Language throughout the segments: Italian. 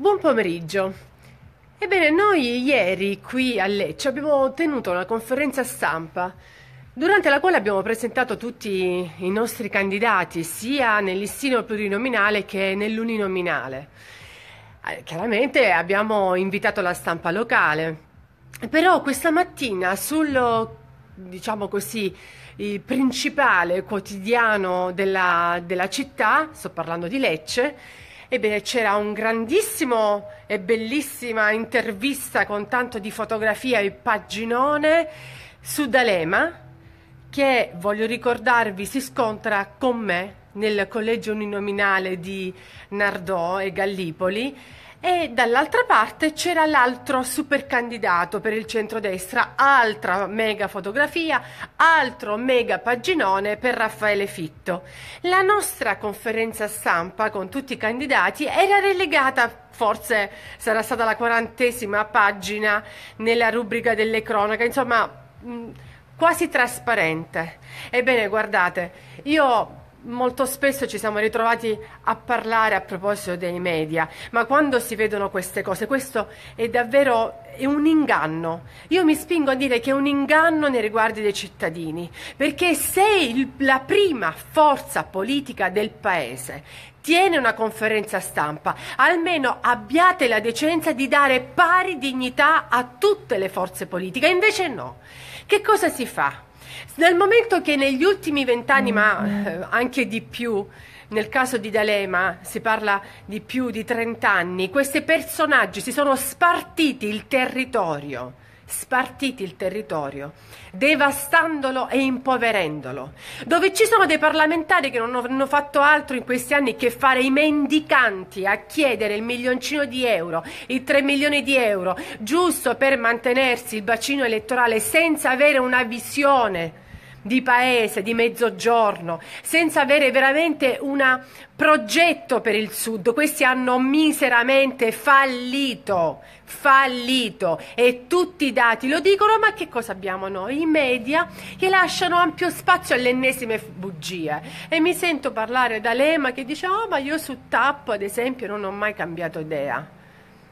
Buon pomeriggio. Ebbene, noi ieri qui a Lecce abbiamo tenuto una conferenza stampa durante la quale abbiamo presentato tutti i nostri candidati sia nel listino plurinominale che nell'uninominale. Eh, chiaramente abbiamo invitato la stampa locale, però questa mattina sul diciamo così, il principale quotidiano della, della città, sto parlando di Lecce, Ebbene, c'era un grandissimo e bellissima intervista con tanto di fotografia e paginone su D'Alema che, voglio ricordarvi, si scontra con me nel collegio uninominale di Nardò e Gallipoli e dall'altra parte c'era l'altro super candidato per il centrodestra, altra mega fotografia, altro mega paginone per Raffaele Fitto. La nostra conferenza stampa con tutti i candidati era relegata forse sarà stata la quarantesima pagina nella rubrica delle cronache, insomma quasi trasparente. Ebbene, guardate, io Molto spesso ci siamo ritrovati a parlare a proposito dei media, ma quando si vedono queste cose, questo è davvero è un inganno. Io mi spingo a dire che è un inganno nei riguardi dei cittadini, perché se il, la prima forza politica del Paese tiene una conferenza stampa, almeno abbiate la decenza di dare pari dignità a tutte le forze politiche, invece no. Che cosa si fa? Nel momento che negli ultimi vent'anni, ma mm. eh, anche di più, nel caso di D'Alema si parla di più di 30 anni, questi personaggi si sono spartiti il territorio spartiti il territorio, devastandolo e impoverendolo, dove ci sono dei parlamentari che non hanno fatto altro in questi anni che fare i mendicanti a chiedere il milioncino di euro, i 3 milioni di euro, giusto per mantenersi il bacino elettorale senza avere una visione di paese, di mezzogiorno, senza avere veramente un progetto per il sud. Questi hanno miseramente fallito, fallito e tutti i dati lo dicono, ma che cosa abbiamo noi? I media che lasciano ampio spazio alle ennesime bugie. E mi sento parlare da Lema che dice, oh ma io su TAP ad esempio non ho mai cambiato idea.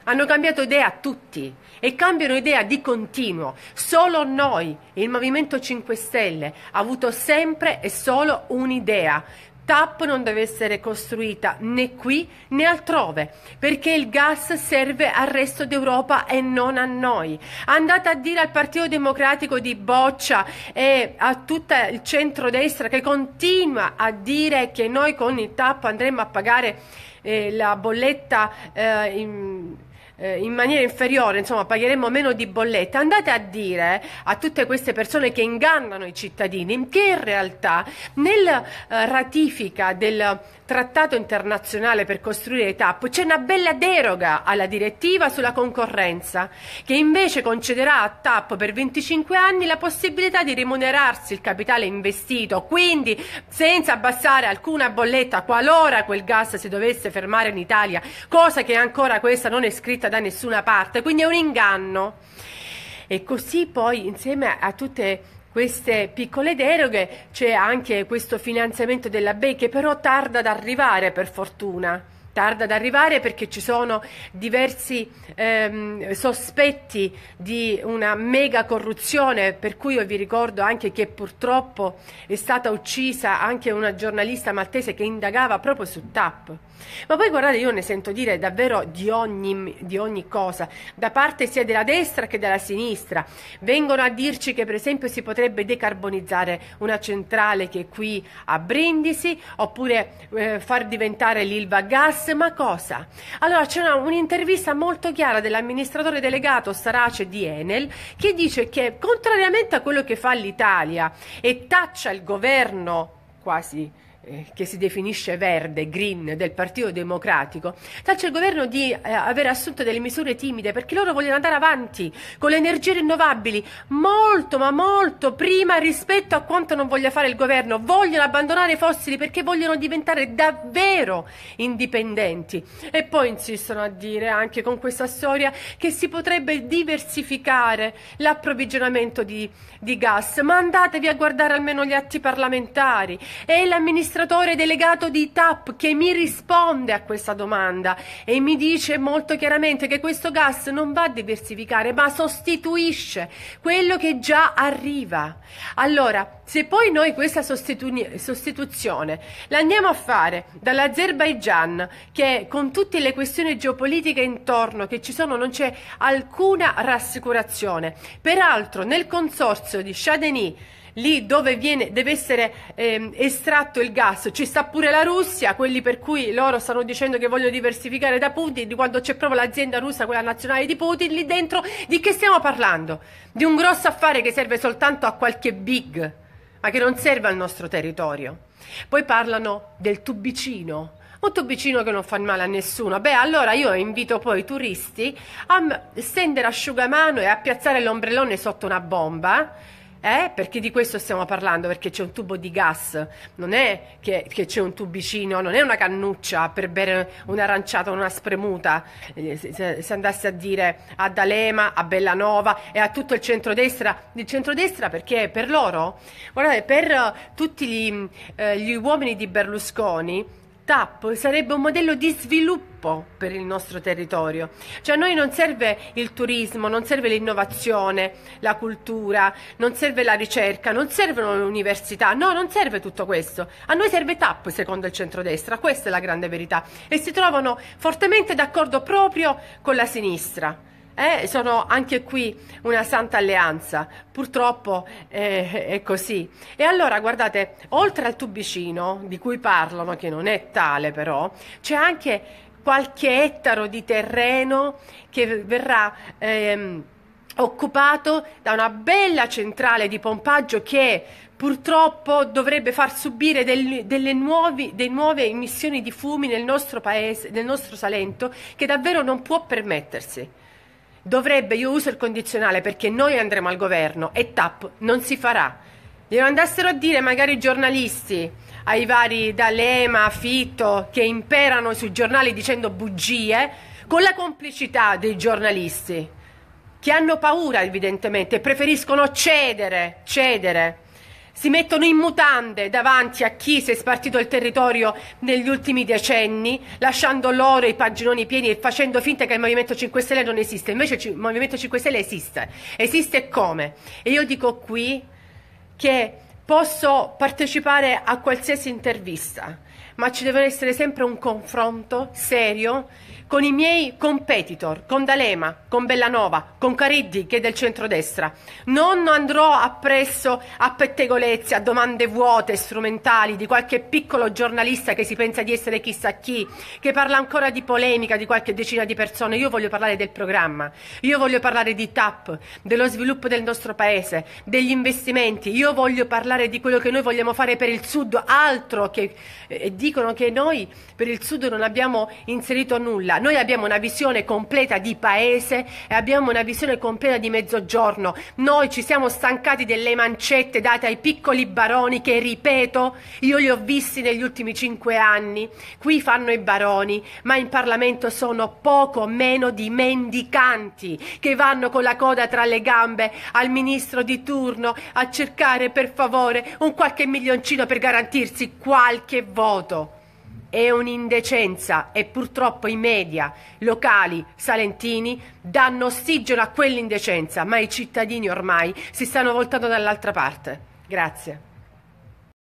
Hanno cambiato idea tutti e cambiano idea di continuo. Solo noi, il Movimento 5 Stelle, ha avuto sempre e solo un'idea. TAP non deve essere costruita né qui né altrove, perché il gas serve al resto d'Europa e non a noi. Andate a dire al Partito Democratico di Boccia e a tutto il centrodestra che continua a dire che noi con il TAP andremo a pagare eh, la bolletta eh, in, eh, in maniera inferiore, insomma, pagheremo meno di bollette. Andate a dire a tutte queste persone che ingannano i cittadini che in realtà nella eh, ratifica del trattato internazionale per costruire i TAP c'è una bella deroga alla direttiva sulla concorrenza che invece concederà a TAP per 25 anni la possibilità di rimunerarsi il capitale investito, quindi senza abbassare alcuna bolletta qualora quel gas si dovesse fermare in Italia, cosa che ancora questa non è scritta vista da nessuna parte, quindi è un inganno. E così poi insieme a tutte queste piccole deroghe c'è anche questo finanziamento della BEI che però tarda ad arrivare per fortuna tarda ad arrivare perché ci sono diversi ehm, sospetti di una mega corruzione, per cui io vi ricordo anche che purtroppo è stata uccisa anche una giornalista maltese che indagava proprio su TAP. Ma poi guardate, io ne sento dire davvero di ogni, di ogni cosa, da parte sia della destra che della sinistra. Vengono a dirci che per esempio si potrebbe decarbonizzare una centrale che è qui a Brindisi, oppure eh, far diventare l'Ilva Gas prossima cosa. Allora c'è un'intervista molto chiara dell'amministratore delegato Sarace di Enel che dice che contrariamente a quello che fa l'Italia e taccia il governo quasi eh, che si definisce verde, green, del Partito Democratico, taccia il governo di eh, aver assunto delle misure timide perché loro vogliono andare avanti con le energie rinnovabili molto ma molto prima rispetto a quanto non voglia fare il governo. Vogliono abbandonare i fossili perché vogliono diventare davvero indipendenti. E poi insistono a dire anche con questa storia che si potrebbe diversificare l'approvvigionamento di, di gas. Ma andatevi a guardare almeno gli atti parlamentari. e l'amministrazione amministratore delegato di TAP che mi risponde a questa domanda e mi dice molto chiaramente che questo gas non va a diversificare ma sostituisce quello che già arriva. Allora, se poi noi questa sostitu- sostituzione la andiamo a fare dall'Azerbaigian che con tutte le questioni geopolitiche intorno che ci sono non c'è alcuna rassicurazione. Peraltro nel consorzio di Chadeny lì dove viene, deve essere ehm, estratto il gas. Ci sta pure la Russia, quelli per cui loro stanno dicendo che vogliono diversificare da Putin, quando c'è proprio l'azienda russa, quella nazionale di Putin, lì dentro. Di che stiamo parlando? Di un grosso affare che serve soltanto a qualche big, ma che non serve al nostro territorio. Poi parlano del tubicino un tubicino che non fa male a nessuno. Beh, allora io invito poi i turisti a stendere asciugamano e a piazzare l'ombrellone sotto una bomba eh? Perché di questo stiamo parlando, perché c'è un tubo di gas, non è che, che c'è un tubicino, non è una cannuccia per bere un'aranciata o una spremuta. Eh, se, se andassi a dire a D'Alema, a Bellanova e a tutto il centrodestra, il centrodestra perché per loro, guardate, per eh, tutti gli, eh, gli uomini di Berlusconi, TAP sarebbe un modello di sviluppo per il nostro territorio. Cioè a noi non serve il turismo, non serve l'innovazione, la cultura, non serve la ricerca, non servono le università, no, non serve tutto questo. A noi serve TAP secondo il centrodestra, questa è la grande verità e si trovano fortemente d'accordo proprio con la sinistra eh, sono anche qui una santa alleanza. Purtroppo eh, è così. E allora guardate, oltre al tubicino di cui parlano, che non è tale però, c'è anche qualche ettaro di terreno che verrà ehm, occupato da una bella centrale di pompaggio che purtroppo dovrebbe far subire del, delle, nuovi, delle, nuove emissioni di fumi nel nostro paese, nel nostro Salento, che davvero non può permettersi dovrebbe, io uso il condizionale perché noi andremo al governo e TAP non si farà. Glielo andassero a dire magari i giornalisti, ai vari D'Alema, Fitto, che imperano sui giornali dicendo bugie, con la complicità dei giornalisti, che hanno paura evidentemente, preferiscono cedere, cedere si mettono in mutande davanti a chi si è spartito il territorio negli ultimi decenni, lasciando loro i paginoni pieni e facendo finta che il Movimento 5 Stelle non esiste. Invece il Movimento 5 Stelle esiste. Esiste come? E io dico qui che posso partecipare a qualsiasi intervista, ma ci deve essere sempre un confronto serio con i miei competitor, con D'Alema, con Bellanova, con Cariddi che è del centrodestra. Non andrò appresso a pettegolezze, a domande vuote, strumentali di qualche piccolo giornalista che si pensa di essere chissà chi, che parla ancora di polemica di qualche decina di persone. Io voglio parlare del programma, io voglio parlare di TAP, dello sviluppo del nostro paese, degli investimenti, io voglio parlare di quello che noi vogliamo fare per il Sud, altro che eh, dicono che noi per il Sud non abbiamo inserito nulla noi abbiamo una visione completa di paese e abbiamo una visione completa di mezzogiorno. Noi ci siamo stancati delle mancette date ai piccoli baroni che, ripeto, io li ho visti negli ultimi cinque anni. Qui fanno i baroni, ma in Parlamento sono poco meno di mendicanti che vanno con la coda tra le gambe al ministro di turno a cercare per favore un qualche milioncino per garantirsi qualche voto. È un'indecenza e purtroppo i media locali salentini danno ossigeno a quell'indecenza, ma i cittadini ormai si stanno voltando dall'altra parte. Grazie.